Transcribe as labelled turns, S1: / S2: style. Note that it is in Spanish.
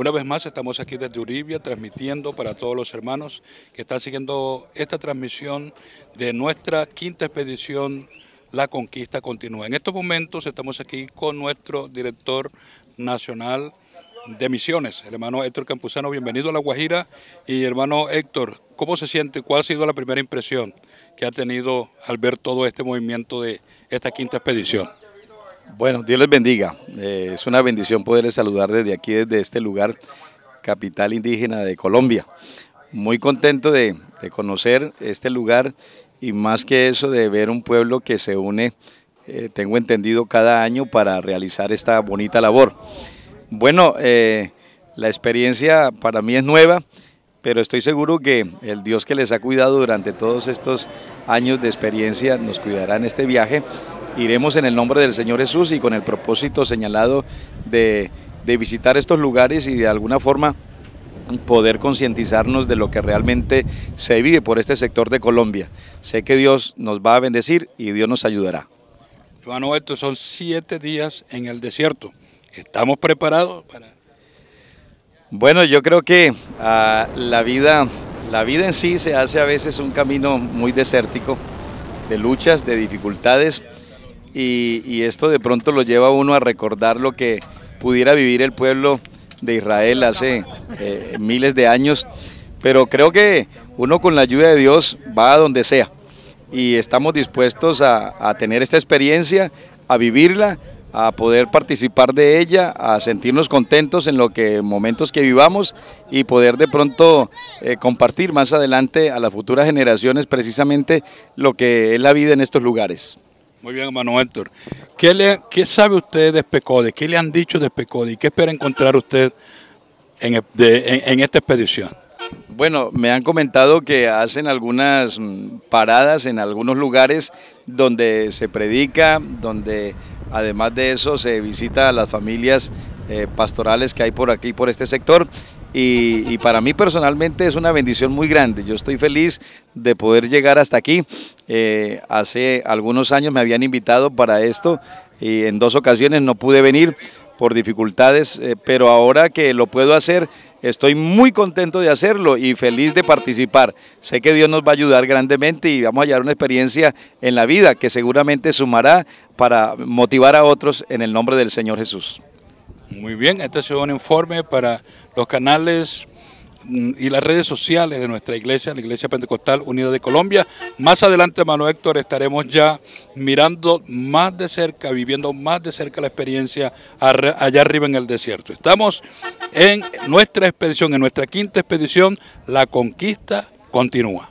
S1: Una vez más estamos aquí desde Uribia transmitiendo para todos los hermanos que están siguiendo esta transmisión de nuestra quinta expedición La Conquista Continúa. En estos momentos estamos aquí con nuestro director nacional de misiones, el hermano Héctor Campuzano, bienvenido a La Guajira. Y hermano Héctor, ¿cómo se siente? ¿Cuál ha sido la primera impresión que ha tenido al ver todo este movimiento de esta quinta
S2: expedición? Bueno, Dios les bendiga. Eh, es una bendición poderles saludar desde aquí, desde este lugar, capital indígena de Colombia. Muy contento de, conocer este lugar y más que eso de ver un pueblo que se une, eh, tengo entendido, cada año para realizar esta bonita labor. Bueno, eh, la experiencia para mí es nueva, pero estoy seguro que el Dios que les ha cuidado durante todos estos años de experiencia nos cuidará en este viaje Iremos en el nombre del Señor Jesús y con el propósito señalado de, visitar estos lugares y de alguna forma poder concientizarnos de lo que realmente se vive por este sector de Colombia. Sé que Dios nos va a bendecir y Dios nos ayudará.
S1: Hermano, estos son siete días en el desierto. ¿Estamos preparados para...?
S2: Bueno, yo creo que ah, la, vida, la vida en sí se hace a veces un camino muy desértico, de luchas, de dificultades, y, esto de pronto lo lleva a uno a recordar lo que pudiera vivir el pueblo de Israel hace eh, miles de años, pero creo que uno con la ayuda de Dios va a donde sea y estamos dispuestos a, tener esta experiencia, a vivirla, a poder participar de ella, a sentirnos contentos en los que momentos que vivamos y poder de pronto eh, compartir más adelante a las futuras generaciones precisamente lo que es la vida en estos lugares. Muy bien, hermano
S1: Héctor. ¿Qué, le, ¿Qué sabe usted de Especode? ¿Qué le han dicho de Especode? ¿Y qué espera encontrar usted en, esta
S2: expedición? Bueno, me han comentado que hacen algunas mm, paradas en algunos lugares donde se predica, donde además de eso se visita a las familias eh, pastorales que hay por aquí, por este sector, y, para mí personalmente es una bendición muy grande. Yo estoy feliz de poder llegar hasta aquí. Eh, hace algunos años me habían invitado para esto y en dos ocasiones no pude venir por dificultades, eh, pero ahora que lo puedo hacer, estoy muy contento de hacerlo y feliz de participar. Sé que Dios nos va a ayudar grandemente y vamos a hallar una experiencia en la vida que seguramente sumará para motivar a otros en el nombre del Señor Jesús.
S1: Muy bien, este es un informe para los canales mm, y las redes sociales de nuestra iglesia, la Iglesia Pentecostal Unida de Colombia. Más adelante, hermano Héctor, estaremos ya mirando más de cerca, viviendo más de cerca la experiencia allá arriba en el desierto. Estamos en nuestra expedición, en nuestra quinta expedición, la conquista continúa.